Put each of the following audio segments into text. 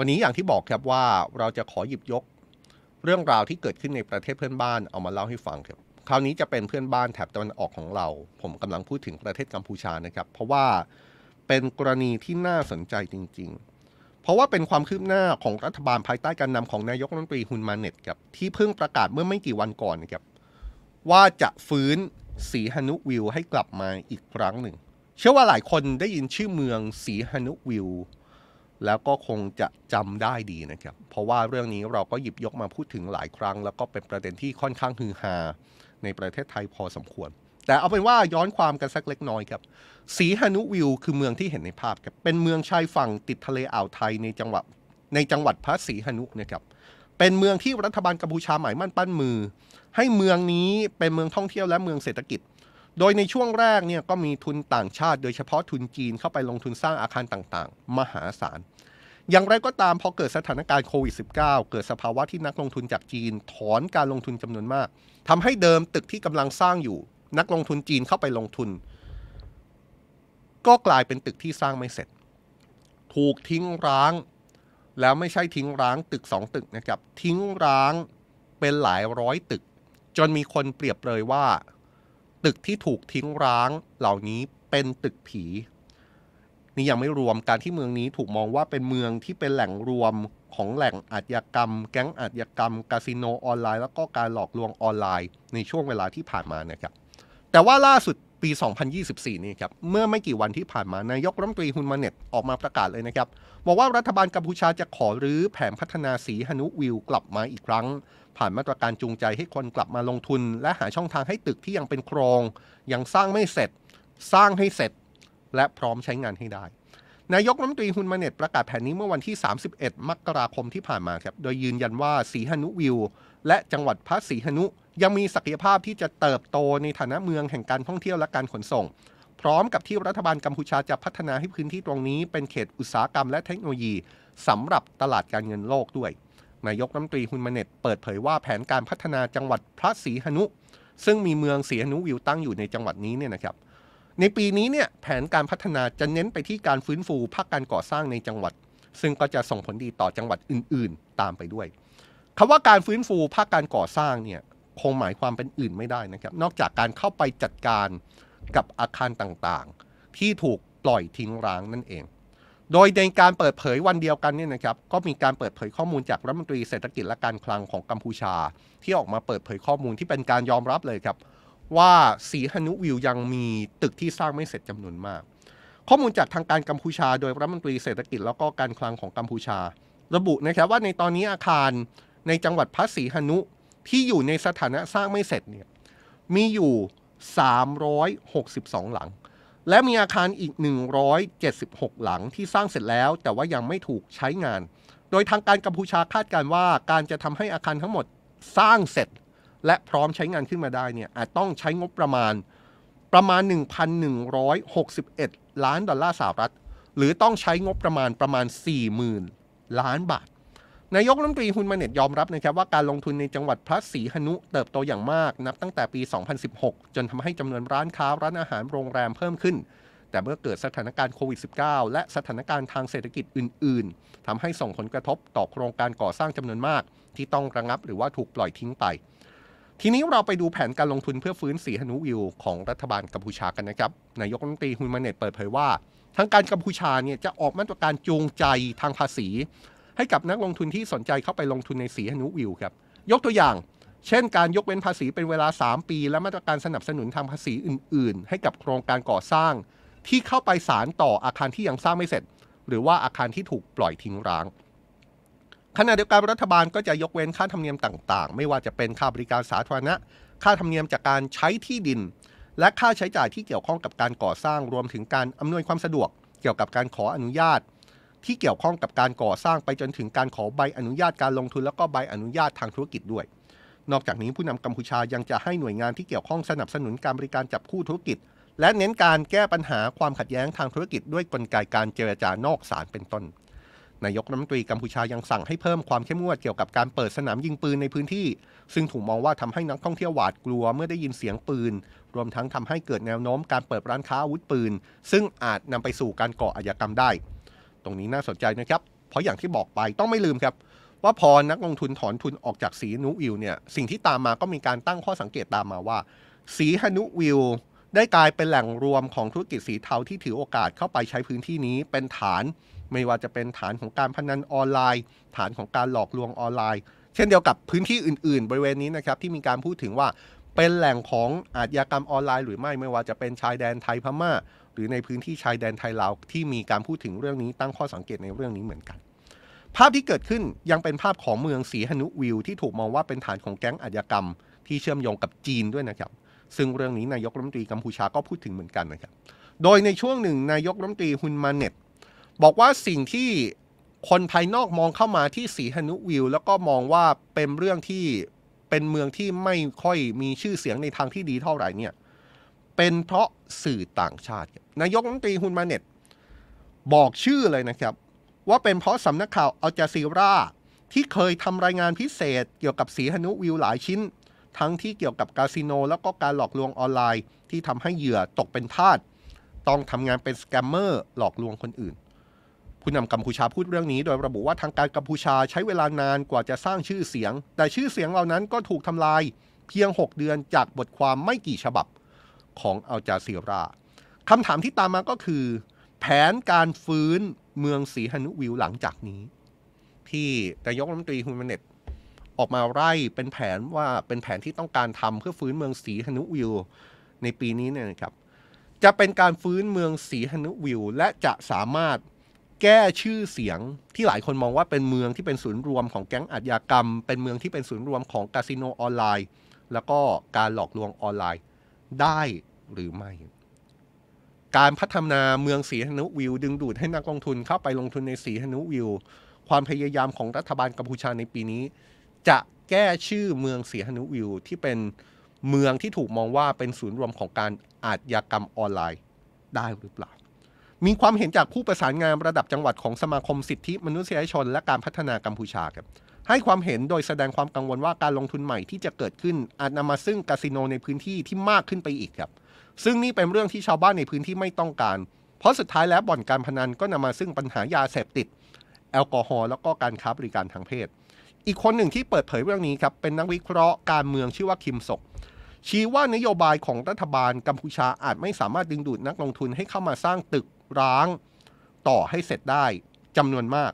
วันนี้อย่างที่บอกครับว่าเราจะขอหยิบยกเรื่องราวที่เกิดขึ้นในประเทศเพื่อนบ้านเอามาเล่าให้ฟัง ครับคราวนี้จะเป็นเพื่อนบ้านแถบตะวันออกของเรา ผมกำลังพูดถึงประเทศกัมพูชานะครับเพราะว่าเป็นกรณีที่น่าสนใจจริง ๆ เพราะว่าเป็นความคืบหน้าของรัฐบาลภายใต้การนำของนายกรัฐมนตรีฮุนมาเน็ตครับที่เพิ่งประกาศเมื่อไม่กี่วันก่อนนะครับว่าจะฟื้นสีฮนุวิวให้กลับมาอีกครั้งหนึ่ง เชื่อว่าหลายคนได้ยินชื่อเมืองสีฮนุวิวแล้วก็คงจะจำได้ดีนะครับ เพราะว่าเรื่องนี้เราก็หยิบยกมาพูดถึงหลายครั้งแล้วก็เป็นประเด็นที่ค่อนข้างฮือฮาในประเทศไทยพอสมควร แต่เอาเป็นว่าย้อนความกันสักเล็กน้อยครับสีฮานุวิวคือเมืองที่เห็นในภาพครับ เป็นเมืองชายฝั่งติดทะเลอ่าวไทยในจังหวัดในจังหวัดพระศรีหนุนะครับ เป็นเมืองที่รัฐบาลกัมพูชาหมายมั่นปั้นมือ ให้เมืองนี้เป็นเมืองท่องเที่ยวและเมืองเศรษฐกิจโดยในช่วงแรกเนี่ยก็มีทุนต่างชาติ โดยเฉพาะทุนจีนเข้าไปลงทุนสร้างอาคารต่างๆ มหาศาล อย่างไรก็ตามพอเกิดสถานการณ์โควิด -19 เกิดสภาวะที่นักลงทุนจากจีนถอนการลงทุนจำนวนมากทำให้เดิมตึกที่กำลังสร้างอยู่ นักลงทุนจีนเข้าไปลงทุน ก็กลายเป็นตึกที่สร้างไม่เสร็จ ถูกทิ้งร้าง แล้วไม่ใช่ทิ้งร้างตึกสองตึกนะครับทิ้งร้างเป็นหลายร้อยตึก จนมีคนเปรียบเลยว่าตึกที่ถูกทิ้งร้างเหล่านี้เป็นตึกผี นี่ยังไม่รวมการที่เมืองนี้ถูกมองว่าเป็นเมืองที่เป็นแหล่งรวมของแหล่งอาชญากรรม แก๊งอาชญากรรมคาสิโนออนไลน์แล้วก็การหลอกลวงออนไลน์ ในช่วงเวลาที่ผ่านมานะครับแต่ว่าล่าสุดปี 2024นี่ครับเมื่อไม่กี่วันที่ผ่านมานายกรัฐมนตรีฮุนมาเน็ตออกมาประกาศเลยนะครับบอกว่ารัฐบาลกัมพูชาจะขอรื้อแผนพัฒนาสีหนุวิวกลับมาอีกครั้งผ่านมาตรการจูงใจให้คนกลับมาลงทุน และหาช่องทางให้ตึกที่ยังเป็นโครงยังสร้างไม่เสร็จสร้างให้เสร็จ และพร้อมใช้งานให้ได้ นายกน้ำตรีฮุนมาเน็ตประกาศแผนนี้เมื่อวันที่ 31 มกราคมที่ผ่านมาครับโดยยืนยันว่าสีหนุวิว และจังหวัดพระสีหนุ ยังมีศักยภาพที่จะเติบโตในฐานะเมืองแห่งการท่องเที่ยวและการขนส่ง พร้อมกับที่รัฐบาลกัมพูชาจะพัฒนาให้พื้นที่ตรงนี้เป็นเขตอุตสาหกรรมและเทคโนโลยีสำหรับตลาดการเงินโลกด้วยนายกรัฐมนตรีฮุนมาเน็ตเปิดเผยว่าแผนการพัฒนาจังหวัดพระศรีหนุ ซึ่งมีเมืองศรีหนุวิวตั้งอยู่ในจังหวัดนี้เนี่ยนะครับ ในปีนี้เนี่ยแผนการพัฒนาจะเน้นไปที่การฟื้นฟูภาคการก่อสร้างในจังหวัด ซึ่งก็จะส่งผลดีต่อจังหวัดอื่นๆ ตามไปด้วยคำว่าการฟื้นฟูภาคการก่อสร้างเนี่ยคงหมายความเป็นอื่นไม่ได้นะครับนอกจากการเข้าไปจัดการกับอาคารต่างๆ ที่ถูกปล่อยทิ้งร้างนั่นเองโดยในการเปิดเผยวันเดียวกันเนี่ยนะครับก็มีการเปิดเผยข้อมูลจากรัฐมนตรีเศรษฐกิจและการคลังของกัมพูชาที่ออกมาเปิดเผยข้อมูลที่เป็นการยอมรับเลยครับ ว่าสีหนุวิวยังมีตึกที่สร้างไม่เสร็จจำนวนมาก ข้อมูลจากทางการกัมพูชา โดยรัฐมนตรีเศรษฐกิจ แล้วก็การคลังของกัมพูชาระบุนะครับว่าในตอนนี้อาคารในจังหวัดพระศรีหนุที่อยู่ในสถานะสร้างไม่เสร็จเนี่ยมีอยู่ 362 หลังและมีอาคารอีก 176 หลังที่สร้างเสร็จแล้ว แต่ว่ายังไม่ถูกใช้งาน โดยทางการกัมพูชาคาดการว่าการจะทำให้อาคารทั้งหมดสร้างเสร็จ และพร้อมใช้งานขึ้นมาได้เนี่ยอาจต้องใช้งบประมาณประมาณ 1,161 ล้านดอลลาร์สหรัฐ หรือต้องใช้งบประมาณประมาณ 40,000 ล้านบาทนายกรัฐมนตรีฮุนมาเน็ตยอมรับนะครับว่าการลงทุนในจังหวัดพระศรีหนุ เติบโตอย่างมากนับตั้งแต่ปี 2016 จนทำให้จำนวนร้านค้าร้านอาหารโรงแรมเพิ่มขึ้น แต่เมื่อเกิดสถานการณ์โควิด -19 และสถานการณ์ทางเศรษฐกิจอื่น ๆ ทำให้ส่งผลกระทบต่อโครงการก่อสร้างจำนวนมาก ที่ต้องระงับหรือว่าถูกปล่อยทิ้งไปทีนี้เราไปดูแผนการลงทุนเพื่อฟื้นสีหนุวิวของรัฐบาลกัมพูชากันนะครับนายกรัฐมนตรีฮุนมาเน็ตเปิดเผยว่าทางการกัมพูชาเนี่ยจะออกมาตรการจูงใจทางภาษีให้กับนักลงทุนที่สนใจเข้าไปลงทุนในสีหนุวิวครับยกตัวอย่าง เช่นการยกเว้นภาษีเป็นเวลา 3 ปี และมาตรการสนับสนุนทางภาษีอื่นๆ ให้กับโครงการก่อสร้าง ที่เข้าไปสารต่ออาคารที่ยังสร้างไม่เสร็จ หรือว่าอาคารที่ถูกปล่อยทิ้งร้าง ขณะเดียวกันรัฐบาลก็จะยกเว้นค่าธรรมเนียมต่างๆ ไม่ว่าจะเป็นค่าบริการสาธารณะค่าธรรมเนียมจากการใช้ที่ดิน และค่าใช้จ่ายที่เกี่ยวข้องกับการก่อสร้างรวมถึงการอำนวยความสะดวกเกี่ยวกับการขออนุญาตที่เกี่ยวข้องกับการก่อสร้างไปจนถึงการขอใบอนุญาตการลงทุนแล้วก็ใบอนุญาตทางธุรกิจด้วย นอกจากนี้ผู้นำกัมพูชายังจะให้หน่วยงานที่เกี่ยวข้องสนับสนุนการบริการจับคู่ธุรกิจ และเน้นการแก้ปัญหาความขัดแย้งทางธุรกิจด้วยกลไกการเจรจานอกศาลเป็นต้น นายกรัฐมนตรีกัมพูชายังสั่งให้เพิ่มความเข้มงวดเกี่ยวกับการเปิดสนามยิงปืนในพื้นที่ซึ่งถูกมองว่าทำให้นักท่องเที่ยวหวาดกลัวเมื่อได้ยินเสียงปืน รวมทั้งทำให้เกิดแนวโน้มการเปิดร้านค้าอาวุธปืน ซึ่งอาจนำไปสู่การก่ออาญากรรมได้ตรงนี้น่าสนใจนะครับเพราะอย่างที่บอกไปต้องไม่ลืมครับว่าพอนักลงทุนถอนทุนออกจากสีนุวิลเนี่ยสิ่งที่ตามมาก็มีการตั้งข้อสังเกตตามมาว่าสีฮนุวิลได้กลายเป็นแหล่งรวมของธุรกิจสีเทาที่ถือโอกาสเข้าไปใช้พื้นที่นี้ เป็นฐานไม่ว่าจะเป็นฐานของการพนันออนไลน์ ฐานของการหลอกลวงออนไลน์เช่นเดียวกับพื้นที่อื่น ๆ บริเวณนี้นะครับที่มีการพูดถึงว่าเป็นแหล่งของอาชญากรรมออนไลน์หรือไม่ไม่ว่าจะเป็นชายแดนไทยพม่าหรือในพื้นที่ชายแดนไทยลาวที่มีการพูดถึงเรื่องนี้ตั้งข้อสังเกตในเรื่องนี้เหมือนกัน ภาพที่เกิดขึ้นยังเป็นภาพของเมืองสีหนุวิวที่ถูกมองว่าเป็นฐานของแก๊งอาญากรรม ที่เชื่อมโยงกับจีนด้วยนะครับซึ่งเรื่องนี้นายกรัฐมนตรีกัมพูชาก็พูดถึงเหมือนกันนะครับโดยในช่วงหนึ่งนายกรัฐมนตรีฮุนมาเน็ตบอกว่าสิ่งที่คนภายนอกมองเข้ามาที่สีหนุวิวแล้วก็มองว่าเป็นเรื่องที่เป็นเมืองที่ไม่ค่อยมีชื่อเสียงในทางที่ดีเท่าไหร่เนี่ยเป็นเพราะสื่อต่างชาติ นายกรัฐมนตรีฮุนมาเน็ต บอกชื่อเลยนะครับ ว่าเป็นเพราะสำนักข่าวอัลจาซีรา ที่เคยทำรายงานพิเศษเกี่ยวกับสีหนุวิวหลายชิ้น ทั้งที่เกี่ยวกับคาสิโน แล้วก็การหลอกลวงออนไลน์ที่ทำให้เหยื่อตกเป็นทาสต้องทำงานเป็นสแกมเมอร์หลอกลวงคนอื่นผู้นำกัมพูชาพูดเรื่องนี้โดยระบุว่าทางการกัมพูชาใช้เวลานานกว่าจะสร้างชื่อเสียง แต่ชื่อเสียงเหล่านั้นก็ถูกทำลายเพียง 6 เดือนจากบทความไม่กี่ฉบับของอัลจาซีราคำถามที่ตามมาก็คือ แผนการฟื้นเมืองสีฮันุวิวหลังจากนี้ที่นายกรัฐมนตรีฮุนเมเนตออกมาไล่เป็นแผนว่าเป็นแผนที่ต้องการทำเพื่อฟื้นเมืองสีฮันุวิวในปีนี้เนี่ยนะครับจะเป็นการฟื้นเมืองสีฮันุวิวและจะสามารถแก้ชื่อเสียงที่หลายคนมองว่าเป็นเมืองที่เป็นศูนย์รวมของแก๊งอาชญากรรม เป็นเมืองที่เป็นศูนย์รวมของคาสิโนออนไลน์ แล้วก็การหลอกลวงออนไลน์ได้หรือไม่ การพัฒนาเมืองสีหนุวิวดึงดูดให้นักลงทุนเข้าไปลงทุนในสีหนุวิว ความพยายามของรัฐบาลกัมพูชาในปีนี้ จะแก้ชื่อเมืองสีหนุวิวที่เป็นเมืองที่ถูกมองว่าเป็นศูนย์รวมของการอาชญากรรมออนไลน์ได้หรือเปล่า มีความเห็นจากผู้ประสานงานระดับจังหวัดของสมาคมสิทธิมนุษยชน และการพัฒนากัมพูชาครับให้ความเห็นโดยแสดงความกังวลว่าการลงทุนใหม่ที่จะเกิดขึ้น อาจนำมาซึ่งคาสิโนในพื้นที่ที่มากขึ้นไปอีกครับซึ่งนี่เป็นเรื่องที่ชาวบ้านในพื้นที่ไม่ต้องการ เพราะสุดท้ายแล้วบ่อนการพนันก็นำมาซึ่งปัญหายาเสพติดแอลกอฮอล์แล้วก็การค้าบริการทางเพศ อีกคนหนึ่งที่เปิดเผยเรื่องนี้ครับเป็นนักวิเคราะห์การเมืองชื่อว่าคิมศก ชี้ว่านโยบายของรัฐบาลกัมพูชาอาจไม่สามารถดึงดูดนักลงทุนให้เข้ามาสร้างตึกร้างต่อให้เสร็จได้จำนวนมาก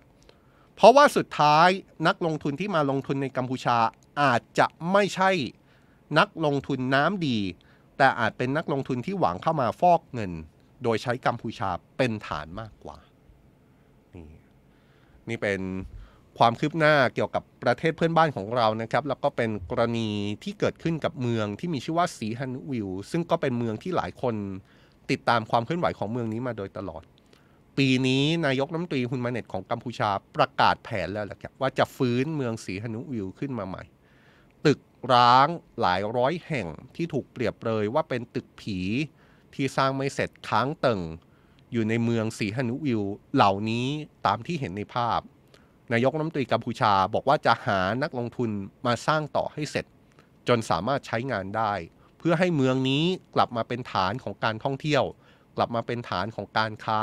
เพราะว่าสุดท้ายนักลงทุนที่มาลงทุนในกัมพูชาอาจจะไม่ใช่นักลงทุนน้ำดี แต่อาจเป็นนักลงทุนที่หวังเข้ามาฟอกเงิน โดยใช้กัมพูชาเป็นฐานมากกว่า นี่นี่เป็นความคืบหน้าเกี่ยวกับประเทศเพื่อนบ้านของเรานะครับแล้วก็เป็นกรณีที่เกิดขึ้นกับเมืองที่มีชื่อว่าสีฮันวิวซึ่งก็เป็นเมืองที่หลายคนติดตามความเคลื่อนไหวของเมืองนี้มาโดยตลอดปีนี้นายกน้ำตรีฮุนมาเน็ตของกัมพูชาประกาศแผนแล้วละครับว่า จะฟื้นเมืองสีหนุวิวขึ้นมาใหม่ตึกร้างหลายร้อยแห่งที่ถูกเปรียบเลยว่าเป็นตึกผีที่สร้างไม่เสร็จค้างเติ่งอยู่ในเมืองสีหนุวิวเหล่านี้ตามที่เห็นในภาพ นายกน้ำตรีกัมพูชาบอกว่าจะหานักลงทุนมาสร้างต่อให้เสร็จ จนสามารถใช้งานได้ เพื่อให้เมืองนี้กลับมาเป็นฐานของการท่องเที่ยว กลับมาเป็นฐานของการค้า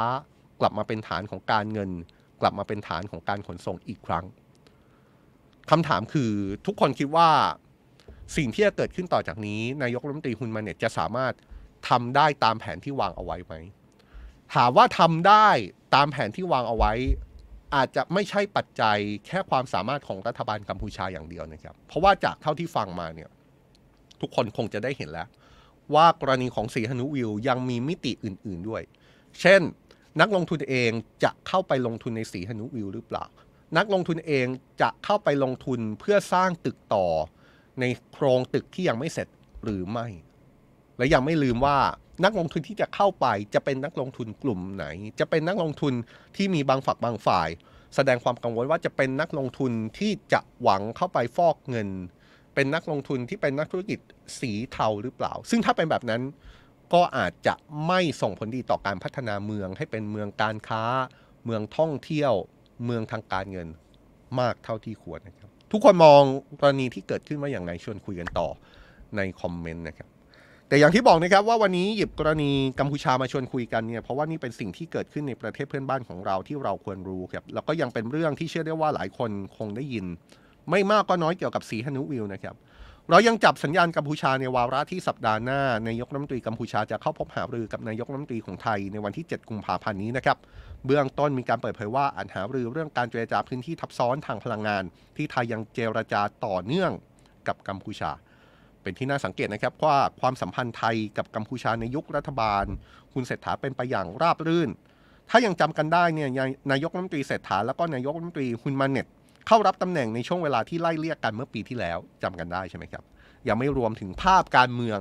กลับมาเป็นฐานของการเงิน กลับมาเป็นฐานของการขนส่งอีกครั้ง คำถามคือทุกคนคิดว่าสิ่งที่จะเกิดขึ้นต่อจากนี้ นายกรัฐมนตรีฮุนมาเนตจะสามารถทำได้ตามแผนที่วางเอาไว้ไหมถามว่าทำได้ตามแผนที่วางเอาไว้ อาจจะไม่ใช่ปัจจัยแค่ความสามารถของรัฐบาลกัมพูชาอย่างเดียวนะครับ เพราะว่าจากเท่าที่ฟังมาเนี่ยทุกคนคงจะได้เห็นแล้วว่ากรณีของสีหนุวิวยังมีมิติอื่น ๆด้วย เช่นนักลงทุนเองจะเข้าไปลงทุนในสีฮนุวิวหรือเปล่า นักลงทุนเองจะเข้าไปลงทุนเพื่อสร้างตึกต่อ ในโครงตึกที่ยังไม่เสร็จหรือไม่ และยังไม่ลืมว่านักลงทุนที่จะเข้าไปจะเป็นนักลงทุนกลุ่มไหน จะเป็นนักลงทุนที่มีบางฝักบางฝ่าย แสดงความกังวลว่าจะเป็นนักลงทุนที่จะหวังเข้าไปฟอกเงิน เป็นนักลงทุนที่เป็นนักธุรกิจสีเทาหรือเปล่า ซึ่งถ้าเป็นแบบนั้นก็อาจจะไม่ส่งผลดีต่อการพัฒนาเมืองให้เป็นเมืองการค้า เมืองท่องเที่ยวเมืองทางการเงินมากเท่าที่ควรนะครับ ทุกคนมองกรณีที่เกิดขึ้นว่าอย่างไรชวนคุยกันต่อในคอมเมนต์นะครับแต่อย่างที่บอกนะครับ ว่าวันนี้หยิบกรณีกัมพูชามาชวนคุยกันเนี่ยเพราะว่านี่เป็นสิ่งที่เกิดขึ้นในประเทศเพื่อนบ้านของเราที่เราควรรู้ครับแล้วก็ยังเป็นเรื่องที่เชื่อได้ว่าหลายคนคงได้ยิน ไม่มากก็น้อยเกี่ยวกับสีฮนุวิลนะครับเรายังจับสัญญาณกัมพูชาในวาระที่สัปดาห์หน้า นายกรัฐมนตรีกัมพูชาจะเข้าพบหารือกับนายกรัฐมนตรีของไทยในวันที่ 7กุมภาพันธ์นี้นะครับเบื้องต้นมีการเปิดเผยว่าอาจหารือเรื่องการเจรจาพื้นที่ทับซ้อนทางพลังงาน ที่ไทยยังเจรจาต่อเนื่องกับกัมพูชา เป็นที่น่าสังเกตนะครับว่าความสัมพันธ์ไทยกับกัมพูชาในยุครัฐบาล คุณเศรษฐาเป็นไปอย่างราบรื่น ถ้ายังจำกันได้เนี่ยนายกรัฐมนตรีเศรษฐาแล้วก็นายกรัฐมนตรีฮุนมาเน็ตเข้ารับตำแหน่งในช่วงเวลาที่ไล่เรียกันเมื่อปีที่แล้วจำกันได้ใช่ไหมครับ ยังไม่รวมถึงภาพการเมือง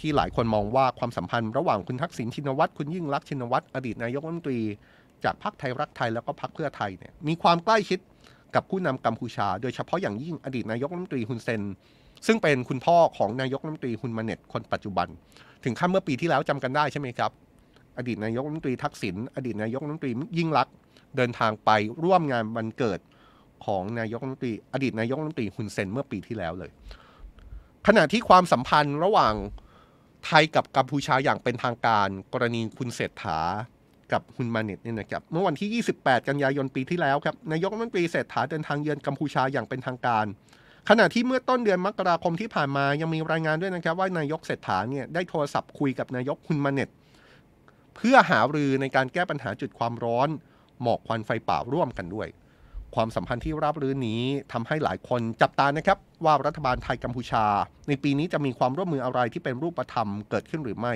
ที่หลายคนมองว่าความสัมพันธ์ระหว่างคุณทักษิณชินวัตรคุณยิ่งรักชินวัตรอดีตนายกรัฐมนตรีจากพรรคไทยรักไทยแล้วก็พรรคเพื่อไทยเนี่ยมีความใกล้ชิดกับผู้นำกัมพูชา โดยเฉพาะอย่างยิ่งอดีตนายกรัฐมนตรีฮุนเซน ซึ่งเป็นคุณพ่อของนายกรัฐมนตรีฮุนมาเน็ตคนปัจจุบัน ถึงขั้นเมื่อปีที่แล้วจำกันได้ใช่ไหมครับ อดีตนายกรัฐมนตรีทักษิณอดีตนายกรัฐมนตรียิ่งรักเดินทางไปร่วมงานวันเกิดของนายกรัฐมนตรีอดีต นายกรัฐมนตรีฮุนเซนเมื่อปีที่แล้วเลย ขณะที่ความสัมพันธ์ระหว่างไทยกับกัมพูชาอย่างเป็นทางการ กรณีคุณเศรษฐากับคุณมาเน็ตเนี่ยนะครับเมื่อวันที่ 28 กันยายนปีที่แล้วครับนายกรัฐมนตรีเศรษฐาเดินทางเยือนกัมพูชาอย่างเป็นทางการ ขณะที่เมื่อต้นเดือนมกราคมที่ผ่านมายังมีรายงานด้วยนะครับ ว่า นายกเศรษฐาเนี่ยได้โทรศัพท์คุยกับนายกคุณมาเน็ตเพื่อหารือในการแก้ปัญหาจุดความร้อนหมอกควันไฟป่า ร่วมกันด้วยความสัมพันธ์ที่ราบรื่นนี้ทำให้หลายคนจับตานะครับว่ารัฐบาลไทยกัมพูชา ในปีนี้จะมีความร่วมมืออะไรที่เป็นรูปธรรมเกิดขึ้นหรือไม่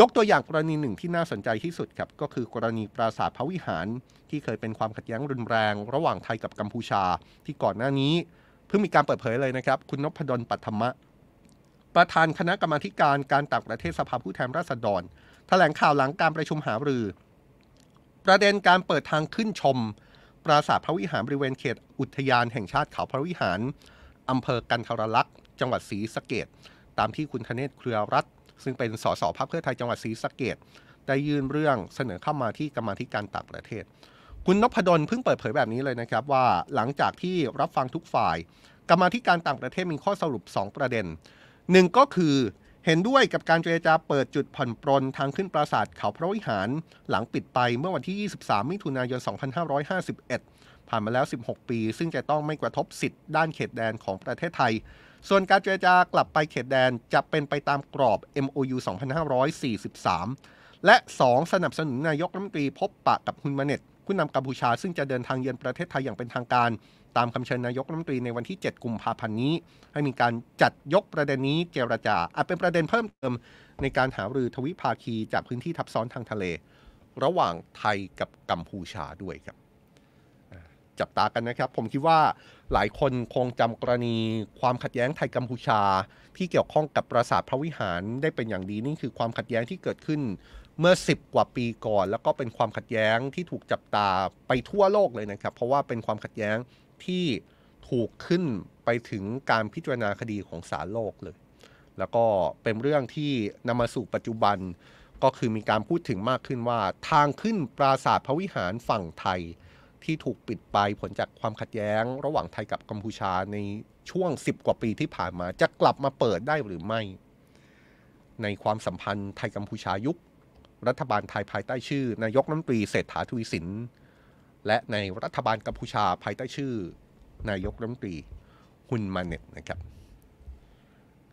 ยกตัวอย่างกรณีหนึ่งที่น่าสนใจที่สุดครับก็คือกรณีปราสาทพระวิหาร ที่เคยเป็นความขัดแย้งรุนแรง ระหว่างไทยกับกัมพูชา ที่ก่อนหน้านี้ เพิ่งมีการเปิดเผยเลยนะครับ คุณนพดลปัทมะประธานคณะกรรมาการ การต่างประเทศสภาผู้แทนราษฎร แถลงข่าวหลังการประชุมหารือ ประเด็นการเปิดทางขึ้นชมราสาทพระวิหาร บริเวณเขต อุทยานแห่งชาติเขาพระวิหาร อำเภอกันทรลักษ์ จังหวัดศรีสะเกดตามที่คุณธเนศ เครือรัฐ ซึ่งเป็นสสพักเพื่อไทยจังหวัดศรีสะเกดได้ยื่นเรื่องเสนอเข้ามาที่กรรมธิการต่างประเทศ คุณนพดล เพิ่งเปิดเผยแบบนี้เลยนะครับ ว่าหลังจากที่รับฟังทุกฝ่าย กรรมธิการต่างประเทศมีข้อสรุป 2 ประเด็นหนึ่งก็คือเห็นด้วยกับการเจรจาเปิดจุดผ่อนปรนทางขึ้นปราสาทเขาพระวิหารหลังปิดไปเมื่อวันที่ 23 มิถุนายน 2551 ผ่านมาแล้ว 16 ปี ซึ่งจะต้องไม่กระทบสิทธิ์ด้านเขตแดนของประเทศไทย ส่วนการเจรจากลับไปเขตแดนจะเป็นไปตามกรอบ MOU 2543 และ 2 สนับสนุนนายกรัฐมนตรีพบปะกับฮุนมาเน็ตผู้นำกัมพูชาซึ่งจะเดินทางเยือนประเทศไทยอย่างเป็นทางการ ตามคำเชิญนายกรัฐมนตรีในวันที่ 7 กุมภาพันธ์นี้ ให้มีการจัดยกประเด็นนี้เจรจา อาจเป็นประเด็นเพิ่มเติม ในการหารือทวิภาคีจากพื้นที่ทับซ้อนทางทะเล ระหว่างไทยกับกัมพูชาด้วยครับ จับตากันนะครับผมคิดว่าหลายคนคงจำกรณีความขัดแย้งไทยกัมพูชา ที่เกี่ยวข้องกับปราสาทพระวิหารได้เป็นอย่างดีนี่คือความขัดแย้งที่เกิดขึ้นเมื่อ 10 กว่าปีก่อน แล้วก็เป็นความขัดแย้งที่ถูกจับตาไปทั่วโลกเลยนะครับ เพราะว่าเป็นความขัดแย้งที่ถูกขึ้นไปถึงการพิจารณาคดีของศาลโลกเลย แล้วก็เป็นเรื่องที่นำมาสู่ปัจจุบันก็คือมีการพูดถึงมากขึ้นว่าทางขึ้นปราสาทพระวิหารฝั่งไทยที่ถูกปิดไปผลจากความขัดแย้งระหว่างไทยกับกัมพูชาในช่วง 10 กว่าปีที่ผ่านมาจะกลับมาเปิดได้หรือไม่ในความสัมพันธ์ ไทยกัมพูชายุค รัฐบาลไทยภายใต้ชื่อ นายกน้ำตรีเศรษฐาทวีสินและในรัฐบาลกัมพูชาภายใต้ชื่อ นายกน้ำตรีฮุนมาเน็ตนะครับ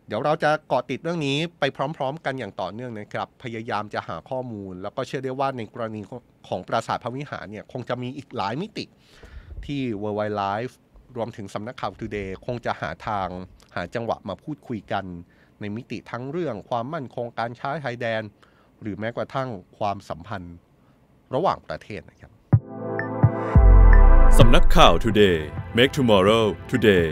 เดี๋ยวเราจะเกาะติดเรื่องนี้ไปพร้อมๆกันอย่างต่อเนื่องนะครับ พยายามจะหาข้อมูล แล้วก็เชื่อได้ว่าในกรณีของปราสาทพระวิหารเนี่ย คงจะมีอีกหลายมิติที่ World Wide Life รวมถึงสำนักข่าว Today คงจะหาทางหาจังหวะมาพูดคุยกันในมิติทั้งเรื่องความมั่นคงการใช้ไฮแดน หรือแม้กระทั่งความสัมพันธ์ระหว่างประเทศนะครับสำนักข่าว Today Make Tomorrow Today